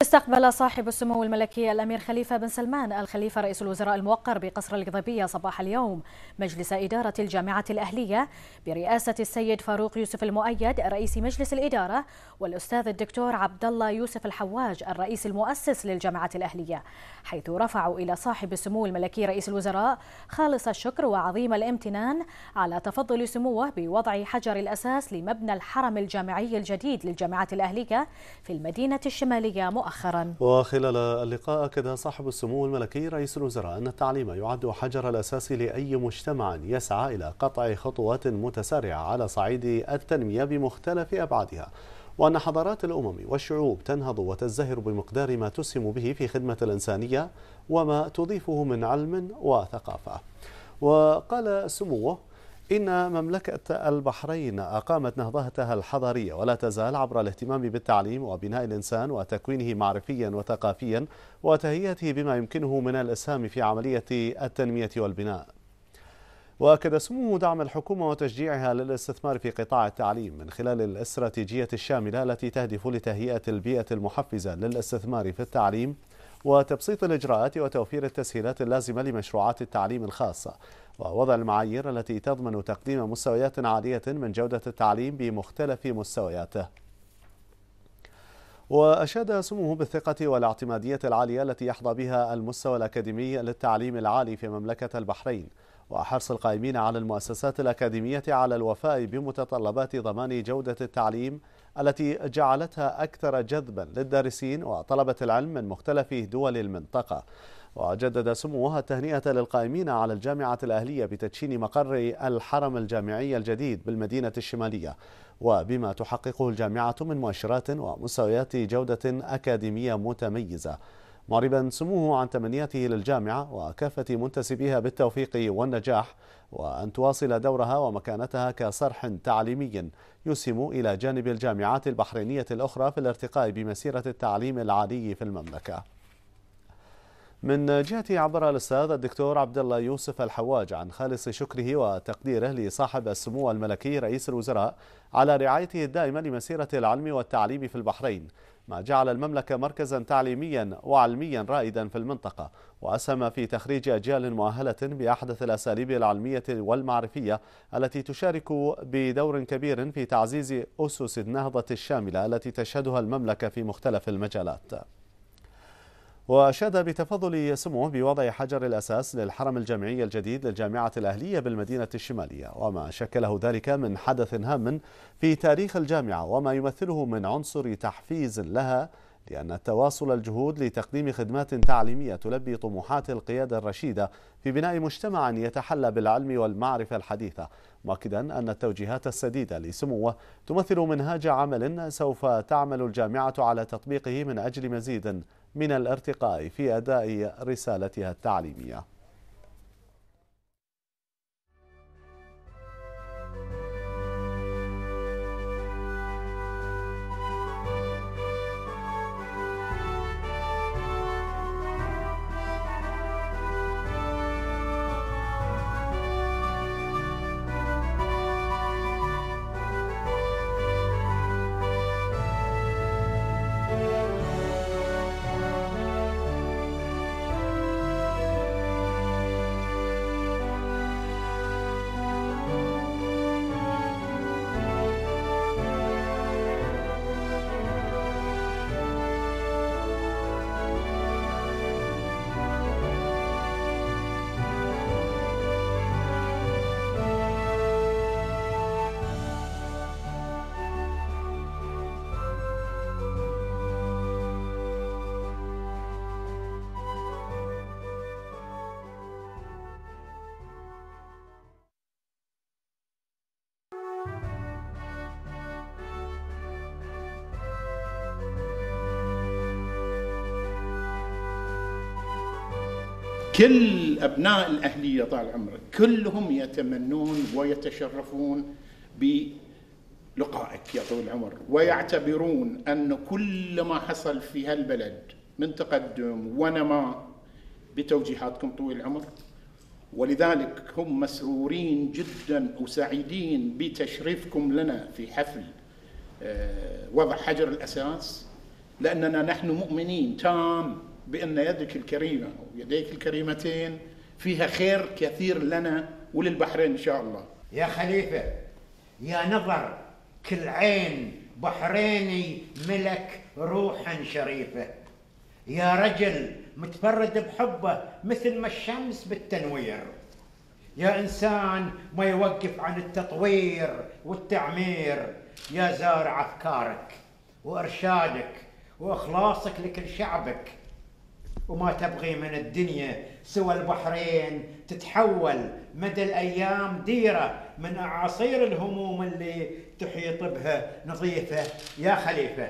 استقبل صاحب السمو الملكي الأمير خليفة بن سلمان الخليفة رئيس الوزراء الموقر بقصر القضيبية صباح اليوم مجلس إدارة الجامعة الأهلية برئاسة السيد فاروق يوسف المؤيد رئيس مجلس الإدارة والأستاذ الدكتور عبد الله يوسف الحواج الرئيس المؤسس للجامعة الأهلية حيث رفعوا إلى صاحب السمو الملكي رئيس الوزراء خالص الشكر وعظيم الامتنان على تفضل سموه بوضع حجر الأساس لمبنى الحرم الجامعي الجديد للجامعة الأهلية في المدينة الشمالية مؤخرا وخلال اللقاء أكد صاحب السمو الملكي رئيس الوزراء أن التعليم يعد حجر الأساس لأي مجتمع يسعى إلى قطع خطوات متسارعة على صعيد التنمية بمختلف أبعادها وأن حضارات الأمم والشعوب تنهض وتزدهر بمقدار ما تسهم به في خدمة الإنسانية وما تضيفه من علم وثقافة وقال سموه إن مملكة البحرين أقامت نهضتها الحضارية ولا تزال عبر الاهتمام بالتعليم وبناء الإنسان وتكوينه معرفيا وثقافيا وتهيئته بما يمكنه من الإسهام في عملية التنمية والبناء وأكد سموه دعم الحكومة وتشجيعها للاستثمار في قطاع التعليم من خلال الاستراتيجية الشاملة التي تهدف لتهيئة البيئة المحفزة للاستثمار في التعليم وتبسيط الإجراءات وتوفير التسهيلات اللازمة لمشروعات التعليم الخاصة ووضع المعايير التي تضمن تقديم مستويات عالية من جودة التعليم بمختلف مستوياته وأشاد سموه بالثقة والاعتمادية العالية التي يحظى بها المستوى الأكاديمي للتعليم العالي في مملكة البحرين وحرص القائمين على المؤسسات الأكاديمية على الوفاء بمتطلبات ضمان جودة التعليم التي جعلتها أكثر جذبا للدارسين وطلبة العلم من مختلف دول المنطقة وجدد سموها التهنئة للقائمين على الجامعة الأهلية بتدشين مقر الحرم الجامعي الجديد بالمدينة الشمالية وبما تحققه الجامعة من مؤشرات ومستويات جودة أكاديمية متميزة معربا سموه عن تمنياته للجامعة وكافة منتسبيها بالتوفيق والنجاح وأن تواصل دورها ومكانتها كصرح تعليمي يسهم إلى جانب الجامعات البحرينية الأخرى في الارتقاء بمسيرة التعليم العالي في المملكة من جهتي عبر الأستاذ الدكتور عبد الله يوسف الحواج عن خالص شكره وتقديره لصاحب السمو الملكي رئيس الوزراء على رعايته الدائمة لمسيرة العلم والتعليم في البحرين ما جعل المملكة مركزا تعليميا وعلميا رائدا في المنطقة وأسهم في تخريج أجيال مؤهلة بأحدث الأساليب العلمية والمعرفية التي تشارك بدور كبير في تعزيز أسس النهضة الشاملة التي تشهدها المملكة في مختلف المجالات وأشاد بتفضل سموه بوضع حجر الأساس للحرم الجامعي الجديد للجامعة الأهلية بالمدينة الشمالية وما شكله ذلك من حدث هام في تاريخ الجامعة وما يمثله من عنصر تحفيز لها لأن تواصل الجهود لتقديم خدمات تعليمية تلبي طموحات القيادة الرشيدة في بناء مجتمع يتحلى بالعلم والمعرفة الحديثة مؤكدا أن التوجيهات السديدة لسموه تمثل منهاج عمل سوف تعمل الجامعة على تطبيقه من أجل مزيد من الارتقاء في أداء رسالتها التعليمية كل أبناء الأهلية طال عمرك كلهم يتمنون ويتشرفون بلقائك يا طويل العمر ويعتبرون أن كل ما حصل في هالبلد من تقدم ونماء بتوجيهاتكم طويل العمر ولذلك هم مسرورين جدا وسعيدين بتشريفكم لنا في حفل آه، وضع حجر الأساس لأننا نحن مؤمنين تام بأن يدك الكريمة أو يديك الكريمتين فيها خير كثير لنا وللبحرين إن شاء الله يا خليفة يا نظر كل عين بحريني ملك روحا شريفة يا رجل متفرد بحبه مثل ما الشمس بالتنوير يا إنسان ما يوقف عن التطوير والتعمير يا زارع أفكارك وإرشادك وإخلاصك لكل شعبك وما تبغي من الدنيا سوى البحرين تتحول مدى الأيام ديرة من أعاصير الهموم اللي تحيط بها نظيفة يا خليفة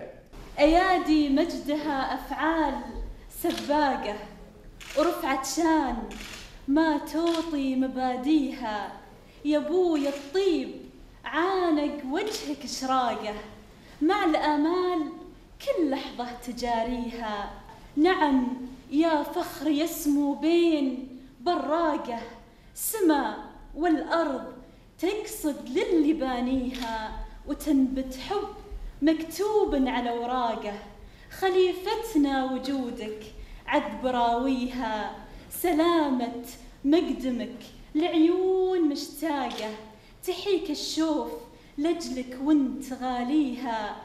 أيادي مجدها أفعال سباقة ورفعت شان ما توطي مباديها يا بوي الطيب عانق وجهك شراقه مع الآمال كل لحظة تجاريها نعم يا فخر يسمو بين براقه سما والأرض تقصد للي بانيها وتنبت حب مكتوب على وراقه خليفتنا وجودك عد براويها سلامة مقدمك لعيون مشتاقة تحيك الشوف لجلك وانت غاليها